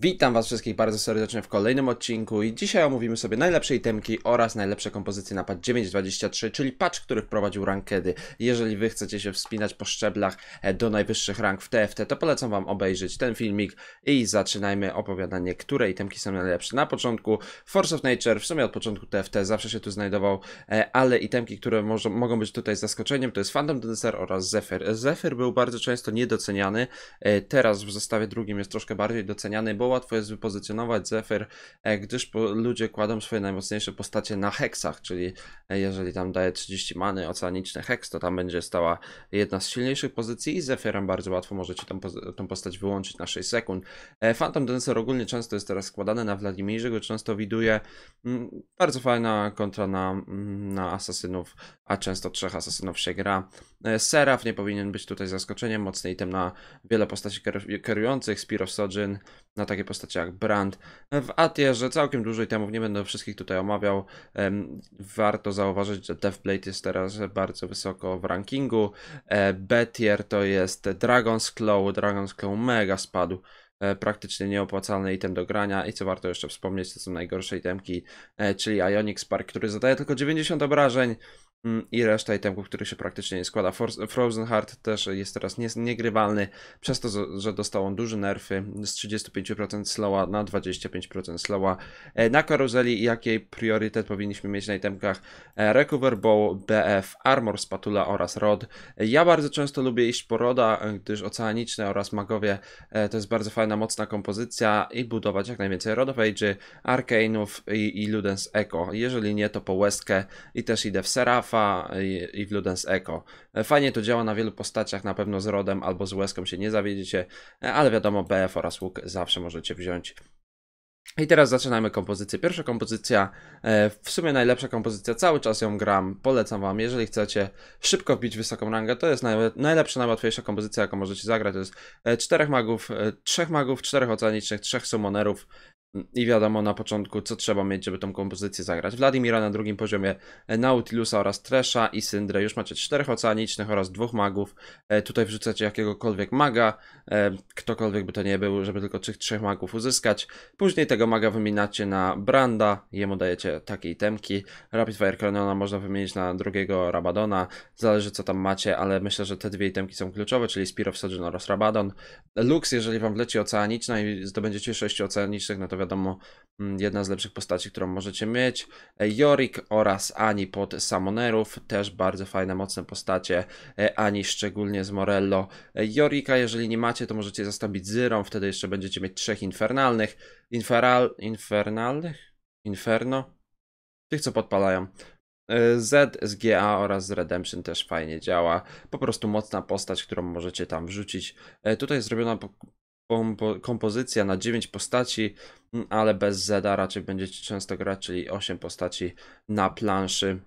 Witam Was wszystkich bardzo serdecznie w kolejnym odcinku i dzisiaj omówimy sobie najlepsze itemki oraz najlepsze kompozycje na pad 9.23, czyli patch, który wprowadził rankedy. Jeżeli Wy chcecie się wspinać po szczeblach e, do najwyższych rank w TFT, to polecam Wam obejrzeć ten filmik i zaczynajmy opowiadanie, które itemki są najlepsze. Na początku Force of Nature, w sumie od początku TFT zawsze się tu znajdował, e, ale itemki, które może, mogą być tutaj zaskoczeniem, to jest Phantom Dancer oraz Zephyr. Zephyr był bardzo często niedoceniany, e, teraz w zestawie drugim jest troszkę bardziej doceniany, bo łatwo jest wypozycjonować Zephyr, e, gdyż ludzie kładą swoje najmocniejsze postacie na heksach, czyli e, jeżeli tam daje 30 many oceaniczne heks, to tam będzie stała jedna z silniejszych pozycji i Zephyrem bardzo łatwo możecie tą, tą postać wyłączyć na 6 sekund. E, Phantom Dancer ogólnie często jest teraz składany na Wladimirze, go często widuje. Mm, bardzo fajna kontra na, mm, na asasynów, a często trzech asasynów się gra. Seraf nie powinien być tutaj zaskoczeniem, mocny item na wiele postaci kierujących, Spear of Sojourn, na takie postacie jak Brand. W A-tierze całkiem dużo i temów nie będę wszystkich tutaj omawiał. Warto zauważyć, że Deathblade jest teraz bardzo wysoko w rankingu. E, B-tier to jest Dragon's Claw. Dragon's Claw mega spadł e, praktycznie nieopłacalny item do grania i co warto jeszcze wspomnieć, to są najgorsze itemki, e, czyli Ionic Spark, który zadaje tylko 90 obrażeń, Mm, i reszta itemków, który się praktycznie nie składa. Frozen Heart też jest teraz niegrywalny, przez to, że dostał on duże nerfy z 35% slowa na 25% slowa. E, na karuzeli jaki priorytet powinniśmy mieć na itemkach? E, Recover Bow, BF, Armor Spatula oraz Rod. E, ja bardzo często lubię iść po Roda, gdyż oceaniczne oraz magowie to jest bardzo fajna, mocna kompozycja i budować jak najwięcej Rod of Age, Arcane'ów i, i Ludens Echo. Jeżeli nie, to po Westkę i też idę w Seraph Rafa i w Ludens Echo. E, fajnie to działa na wielu postaciach, na pewno z Rodem albo z Łeską się nie zawiedziecie, e, ale wiadomo, BF oraz Łuk zawsze możecie wziąć. I teraz zaczynamy kompozycję. Pierwsza kompozycja, e, w sumie najlepsza kompozycja, cały czas ją gram, polecam wam, jeżeli chcecie szybko wbić wysoką rangę, to jest najlepsza, najłatwiejsza kompozycja, jaką możecie zagrać, to jest czterech magów, trzech magów, czterech ocenicznych, trzech summonerów i wiadomo na początku, co trzeba mieć, żeby tą kompozycję zagrać. Wladimira na drugim poziomie, e, Nautilusa oraz Tresha i Syndra. Już macie czterech oceanicznych oraz dwóch magów. E, tutaj wrzucacie jakiegokolwiek maga, e, ktokolwiek by to nie był, żeby tylko tych trzech magów uzyskać. Później tego maga wyminacie na Branda, jemu dajecie takie itemki. Rapidfire Cronona można wymienić na drugiego Rabadona, zależy co tam macie, ale myślę, że te dwie itemki są kluczowe, czyli Spear of Sojourn oraz Rabadon. Lux, jeżeli wam wleci oceaniczna i zdobędziecie sześć oceanicznych, no to wiadomo, wiadomo mm, jedna z lepszych postaci, którą możecie mieć. Jorik e, oraz Ani pod Samonerów, też bardzo fajne, mocne postacie. E, Ani szczególnie z Morello. Jorika, e, jeżeli nie macie, to możecie zastąpić Zyrą, wtedy jeszcze będziecie mieć trzech infernalnych. Inferal... infernalnych? Inferno? Tych, co podpalają. Z z GA oraz z Redemption też fajnie działa. Po prostu mocna postać, którą możecie tam wrzucić. Tutaj zrobiona kompo kompozycja na 9 postaci, mm, ale bez Zeda raczej będziecie często grać, czyli 8 postaci na planszy.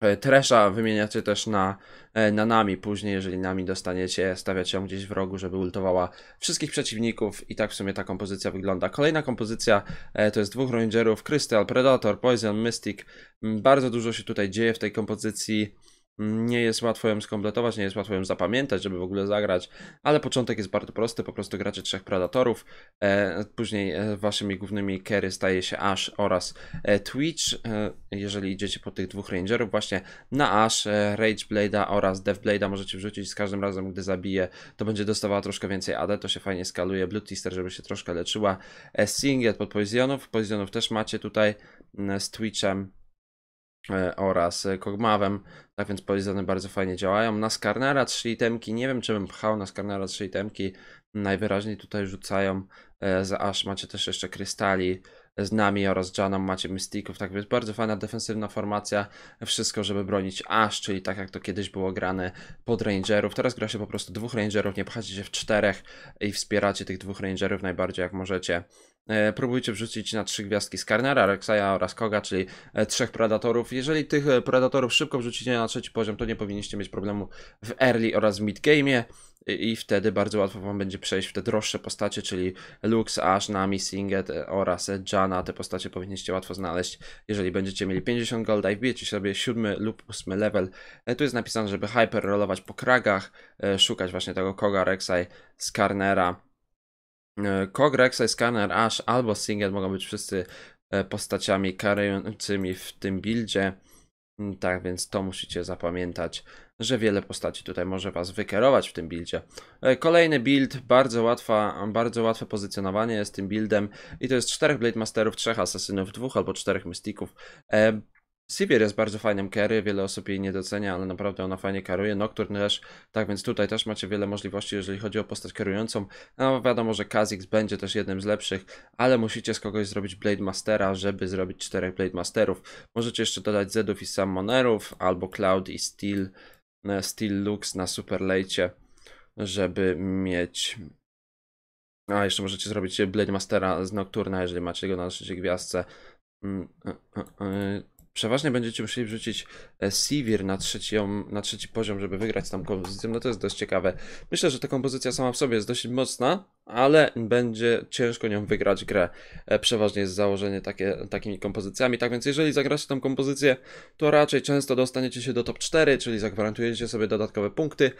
E, Tresza wymieniacie też na, e, na nami później, jeżeli nami dostaniecie, stawiacie ją gdzieś w rogu, żeby ultowała wszystkich przeciwników i tak w sumie ta kompozycja wygląda. Kolejna kompozycja e, to jest dwóch rangerów, Crystal, Predator, Poison, Mystic. Mm, bardzo dużo się tutaj dzieje w tej kompozycji. Nie jest łatwo ją skompletować, nie jest łatwo ją zapamiętać, żeby w ogóle zagrać, ale początek jest bardzo prosty, po prostu gracie trzech Predatorów, e, później e, waszymi głównymi carry staje się Ash oraz e, Twitch, jeżeli idziecie po tych dwóch Rangerów, właśnie na Ash, Rage Blade'a oraz Death Blade'a możecie wrzucić, z każdym razem gdy zabije, to będzie dostawała troszkę więcej AD, to się fajnie skaluje, Blue Tister, żeby się troszkę leczyła, Singlet pod Poisonów, Poisonów też macie tutaj z Twitchem, E, oraz e, Kogmawem, tak więc polizony bardzo fajnie działają. Na Skarnera 3 itemki, nie wiem czy bym pchał na Skarnera 3 itemki, najwyraźniej tutaj rzucają e, za Ash, macie też jeszcze Krystali z nami oraz Janą, macie Mystików, tak więc bardzo fajna defensywna formacja, wszystko żeby bronić Ash, czyli tak jak to kiedyś było grane pod Rangerów, teraz gra się po prostu dwóch Rangerów, nie pchacie się w czterech i wspieracie tych dwóch Rangerów najbardziej jak możecie. E, próbujcie wrzucić na trzy gwiazdki Skarnera, Rexaya oraz Koga, czyli e, trzech Predatorów. Jeżeli tych e, Predatorów szybko wrzucicie na trzeci poziom, to nie powinniście mieć problemu w early oraz mid game'ie i wtedy bardzo łatwo wam będzie przejść w te droższe postacie, czyli Lux, Ash, Nami, Singet oraz Jana. Te postacie powinniście łatwo znaleźć, jeżeli będziecie mieli 50 golda i wbijecie sobie 7 lub 8 level. Tu jest napisane, żeby hyper rolować po kragach, szukać właśnie tego Koga, Rek'Sai, Skarnera, E, Kog, Reksa Scanner, Ash albo Singer mogą być wszyscy e, postaciami karającymi w tym buildzie. Mm, tak więc to musicie zapamiętać, że wiele postaci tutaj może was wykierować w tym buildzie. E, kolejny build, bardzo, łatwa, bardzo łatwe pozycjonowanie jest tym buildem i to jest czterech Blade Masterów, trzech Asasynów, dwóch albo czterech Mystików. Sivir jest bardzo fajnym carry, wiele osób jej nie docenia, ale naprawdę ona fajnie karuje. Nocturne też, tak więc tutaj też macie wiele możliwości, jeżeli chodzi o postać kierującą. No wiadomo, że Kazix będzie też jednym z lepszych, ale musicie z kogoś zrobić Blade Mastera, żeby zrobić czterech Blade Masterów. Możecie jeszcze dodać Zedów i Summonerów, albo Cloud i Steel, e, Steel Lux na Superlecie, żeby mieć a jeszcze możecie zrobić Blade Mastera z Nocturna, jeżeli macie go na naszej gwiazdce. Mm, e, e, przeważnie będziecie musieli wrzucić e, Sivir na, trzecią, na trzeci poziom, żeby wygrać tam kompozycję, no to jest dość ciekawe. Myślę, że ta kompozycja sama w sobie jest dość mocna, ale będzie ciężko nią wygrać grę. E, przeważnie jest założenie takie, takimi kompozycjami, tak więc jeżeli zagracie tą kompozycję, to raczej często dostaniecie się do top 4, czyli zagwarantujecie sobie dodatkowe punkty,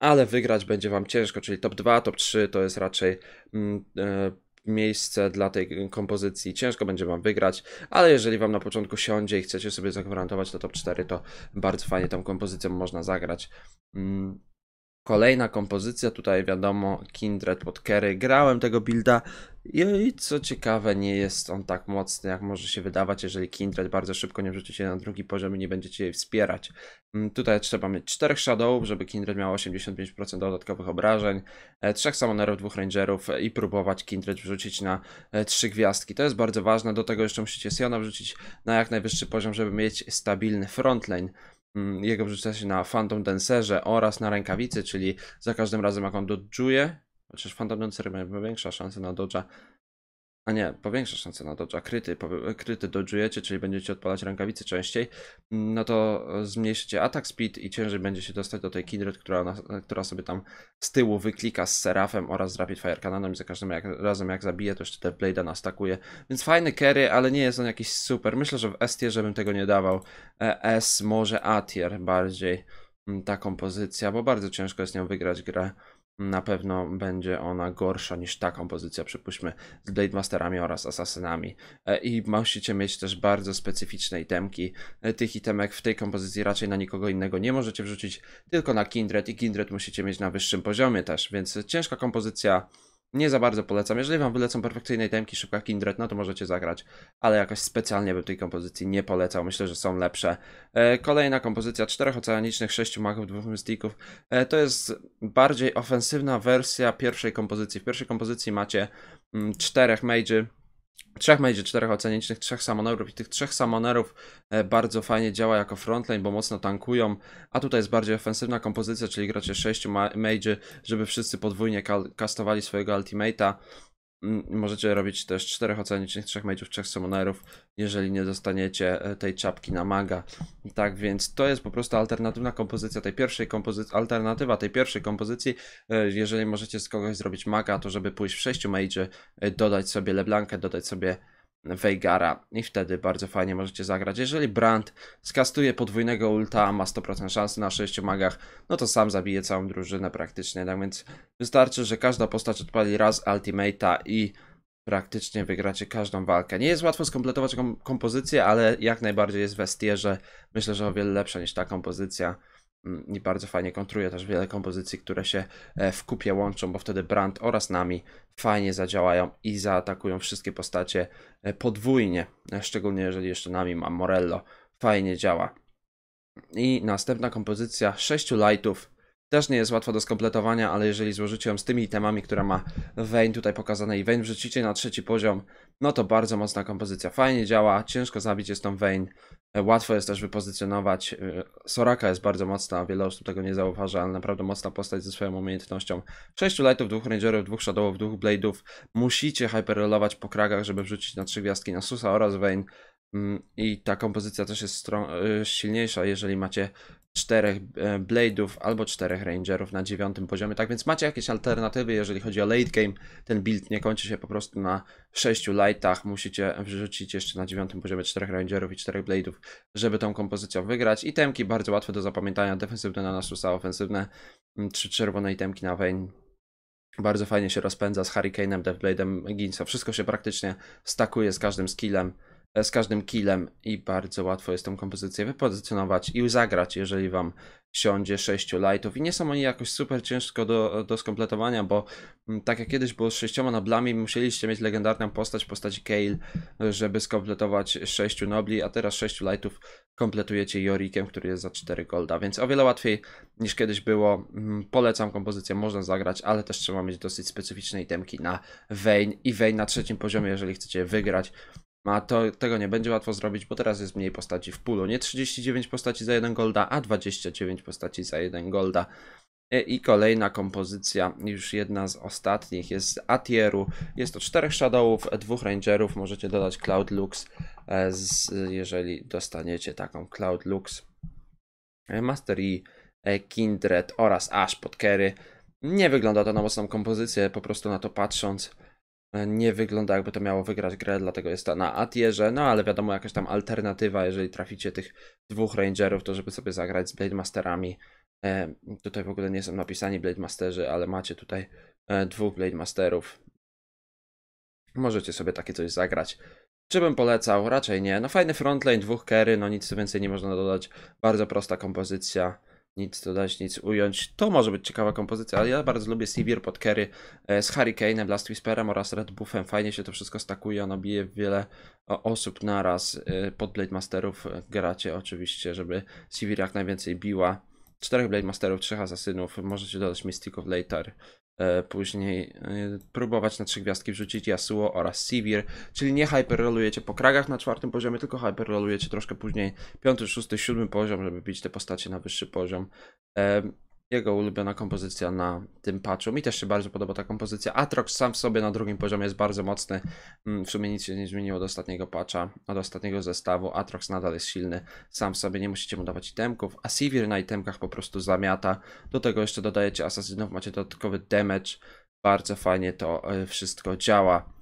ale wygrać będzie wam ciężko, czyli top 2, top 3 to jest raczej mm, e, miejsce dla tej kompozycji ciężko będzie Wam wygrać, ale jeżeli Wam na początku siądzie i chcecie sobie zagwarantować to top 4, to bardzo fajnie tą kompozycją można zagrać. Mm. Kolejna kompozycja, tutaj wiadomo, Kindred pod Kerry. Grałem tego builda i co ciekawe, nie jest on tak mocny, jak może się wydawać, jeżeli Kindred bardzo szybko nie wrzucicie na drugi poziom i nie będziecie jej wspierać. Mm, tutaj trzeba mieć 4 Shadowów, żeby Kindred miał 85% dodatkowych obrażeń, 3 e, Summonerów, 2 Rangerów i próbować Kindred wrzucić na 3 e, gwiazdki. To jest bardzo ważne, do tego jeszcze musicie Siona wrzucić na jak najwyższy poziom, żeby mieć stabilny frontline. Mm, jego wrzuca się na Phantom Dancerze oraz na rękawicy, czyli za każdym razem jak on dodżuje, chociaż Phantom Dancer ma większe szanse na dodża, a nie, powiększa szanse na dodge, a kryty, kryty dodge'ujecie, czyli będziecie odpalać rękawice częściej, mm, no to zmniejszycie atak speed i ciężej będzie się dostać do tej Kindred, która, która sobie tam z tyłu wyklika z Serafem oraz z Rapid Fire kanonem i za każdym jak, razem jak zabije, to jeszcze Blade'a nas takuje. Więc fajny carry, ale nie jest on jakiś super. Myślę, że w S tierze bym tego nie dawał. E, S może A tier bardziej mm, ta kompozycja, bo bardzo ciężko jest nią wygrać grę na pewno będzie ona gorsza niż ta kompozycja, przypuśćmy, z Blade Masterami oraz Assassynami. E, I musicie mieć też bardzo specyficzne itemki. E, tych itemek w tej kompozycji raczej na nikogo innego nie możecie wrzucić, tylko na Kindred i Kindred musicie mieć na wyższym poziomie też, więc ciężka kompozycja nie za bardzo polecam. Jeżeli wam wylecą perfekcyjnej temki szybka Kindred, no to możecie zagrać, ale jakoś specjalnie bym tej kompozycji nie polecał. Myślę, że są lepsze. E, kolejna kompozycja czterech oceanicznych, sześciu magów, dwóch mystików. E, to jest bardziej ofensywna wersja pierwszej kompozycji. W pierwszej kompozycji macie mm, czterech mage'y, trzech majdzie, czterech ocenicznych, trzech samonerów i tych trzech samonerów e, bardzo fajnie działa jako frontline, bo mocno tankują, a tutaj jest bardziej ofensywna kompozycja, czyli gracie sześciu majdzie, żeby wszyscy podwójnie kastowali swojego ultimata, Możecie robić też czterech ocenicznych, trzech mage'ów, trzech summonerów, jeżeli nie dostaniecie e, tej czapki na maga. Tak więc to jest po prostu alternatywna kompozycja tej pierwszej kompozycji, alternatywa tej pierwszej kompozycji. E, jeżeli możecie z kogoś zrobić maga, to żeby pójść w sześciu mage'y, e, dodać sobie Leblankę, dodać sobie Veigara i wtedy bardzo fajnie możecie zagrać. Jeżeli Brand skastuje podwójnego ulta, ma 100% szansy na 6 magach, no to sam zabije całą drużynę praktycznie. Tak więc wystarczy, że każda postać odpali raz ultimate'a i praktycznie wygracie każdą walkę. Nie jest łatwo skompletować kom kompozycję, ale jak najbardziej jest w estierze. Myślę, że o wiele lepsza niż ta kompozycja i bardzo fajnie kontruje też wiele kompozycji, które się e, w kupie łączą, bo wtedy Brand oraz Nami fajnie zadziałają i zaatakują wszystkie postacie e, podwójnie, e, szczególnie jeżeli jeszcze Nami ma Morello, fajnie działa. I następna kompozycja sześciu lightów też nie jest łatwo do skompletowania, ale jeżeli złożycie ją z tymi itemami, które ma Vein tutaj pokazane i Vein wrzucicie na trzeci poziom, no to bardzo mocna kompozycja. Fajnie działa, ciężko zabić jest tą Vein, łatwo jest też wypozycjonować. Y, Soraka jest bardzo mocna, wiele osób tego nie zauważa, ale naprawdę mocna postać ze swoją umiejętnością. 6 lightów, dwóch rangerów, dwóch shadowów, dwóch blade'ów. Musicie hyperrolować po kragach, żeby wrzucić na trzy gwiazdki na Susa oraz Vein. Mm, I ta kompozycja też jest y, silniejsza, jeżeli macie czterech e, Blade'ów albo czterech Rangerów na dziewiątym poziomie. Tak więc macie jakieś alternatywy, jeżeli chodzi o late game. Ten build nie kończy się po prostu na sześciu lightach. Musicie wrzucić jeszcze na dziewiątym poziomie czterech Rangerów i czterech Blade'ów, żeby tą kompozycją wygrać. I temki bardzo łatwe do zapamiętania. Defensywne na Nasusa, ofensywne. Mm, trzy czerwone itemki na Vayne. Bardzo fajnie się rozpędza z Hurricane'em, Deathblade'em, Ginso. Wszystko się praktycznie stakuje z każdym skillem z każdym killem i bardzo łatwo jest tą kompozycję wypozycjonować i zagrać, jeżeli wam siądzie 6 lightów. I nie są oni jakoś super ciężko do, do skompletowania, bo mm, tak jak kiedyś było z 6 noblami, musieliście mieć legendarną postać postać postaci Kale, żeby skompletować 6 nobli, a teraz 6 lightów kompletujecie Jorikiem, który jest za 4 golda, więc o wiele łatwiej niż kiedyś było. Mm, polecam kompozycję, można zagrać, ale też trzeba mieć dosyć specyficzne itemki na Vayne i Vayne na trzecim poziomie, jeżeli chcecie wygrać a to, tego nie będzie łatwo zrobić, bo teraz jest mniej postaci w pulu. Nie 39 postaci za 1 golda, a 29 postaci za 1 golda. E, I kolejna kompozycja, już jedna z ostatnich, jest z Atieru. Jest to czterech Shadowów, dwóch Rangerów. Możecie dodać Cloud Lux, e, jeżeli dostaniecie taką Cloud Lux. E, Master Kindred oraz Ash pod Kerry. Nie wygląda to na mocną kompozycję, po prostu na to patrząc E, nie wygląda jakby to miało wygrać grę, dlatego jest to na atierze, no ale wiadomo jakaś tam alternatywa, jeżeli traficie tych dwóch rangerów, to żeby sobie zagrać z Blade Masterami. E, tutaj w ogóle nie są napisani Blade Masterzy, ale macie tutaj e, dwóch Blade Masterów. Możecie sobie takie coś zagrać. Czy bym polecał? Raczej nie. No fajny frontlane, dwóch carry, no nic więcej nie można dodać. Bardzo prosta kompozycja nic dodać, nic ująć. To może być ciekawa kompozycja, ale ja bardzo lubię Sivir pod Kerry e, z Hurricane'em, Last Whisperem oraz Red Buffem. Fajnie się to wszystko stakuje, ono bije wiele osób na raz e, Pod Blade Masterów e, gracie oczywiście, żeby Sivir jak najwięcej biła. Czterech Blade Masterów, trzech Asasynów, możecie dodać of Later, E, później e, próbować na trzy gwiazdki wrzucić Yasuo oraz Sivir, czyli nie hyperrolujecie po kragach na czwartym poziomie, tylko hyperrolujecie troszkę później, piąty, szósty, siódmy poziom, żeby bić te postacie na wyższy poziom. E, jego ulubiona kompozycja na tym patchu. Mi też się bardzo podoba ta kompozycja. Atrox sam w sobie na drugim poziomie jest bardzo mocny. Mm, w sumie nic się nie zmieniło od ostatniego patcha, od ostatniego zestawu. Atrox nadal jest silny sam w sobie, nie musicie mu dawać itemków. A Sivir na itemkach po prostu zamiata. Do tego jeszcze dodajecie asasynów, macie dodatkowy damage. Bardzo fajnie to e, wszystko działa.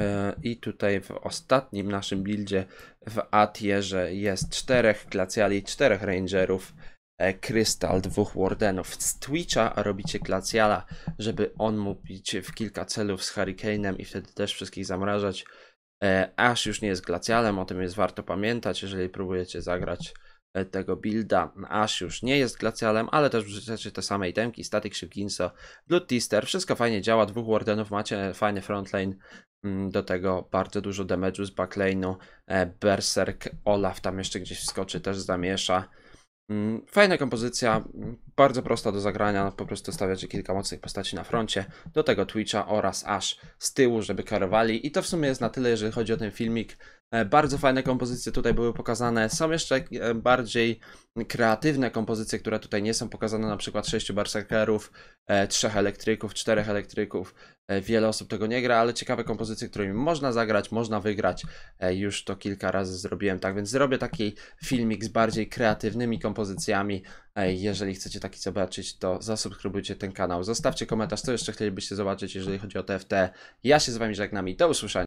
E, I tutaj w ostatnim naszym buildzie w Atierze jest czterech glacjali, czterech rangerów. E, krystal dwóch wardenów z Twitcha, a robicie Glaciala, żeby on mógł bić w kilka celów z Hurricane'em i wtedy też wszystkich zamrażać. E, Ash już nie jest Glacialem, o tym jest warto pamiętać, jeżeli próbujecie zagrać e, tego builda. Ash już nie jest Glacialem, ale też wrzucacie te same itemki, Static Ship Blood Tister, wszystko fajnie działa, dwóch Wardenów macie, fajny frontline, mm, do tego bardzo dużo damage'u z backline'u, Berserk, Olaf tam jeszcze gdzieś wskoczy, też zamiesza. Mm, fajna kompozycja, mm, bardzo prosta do zagrania, po prostu stawiacie kilka mocnych postaci na froncie, do tego Twitcha oraz aż z tyłu, żeby karowali i to w sumie jest na tyle, jeżeli chodzi o ten filmik. E, bardzo fajne kompozycje tutaj były pokazane. Są jeszcze e, bardziej kreatywne kompozycje, które tutaj nie są pokazane, na przykład sześciu barsakerów, e, trzech elektryków, czterech elektryków. Wiele osób tego nie gra, ale ciekawe kompozycje, którymi można zagrać, można wygrać. Już to kilka razy zrobiłem, tak więc zrobię taki filmik z bardziej kreatywnymi kompozycjami. Jeżeli chcecie taki zobaczyć, to zasubskrybujcie ten kanał. Zostawcie komentarz, co jeszcze chcielibyście zobaczyć, jeżeli chodzi o TFT. Ja się z Wami żegnam i do usłyszenia.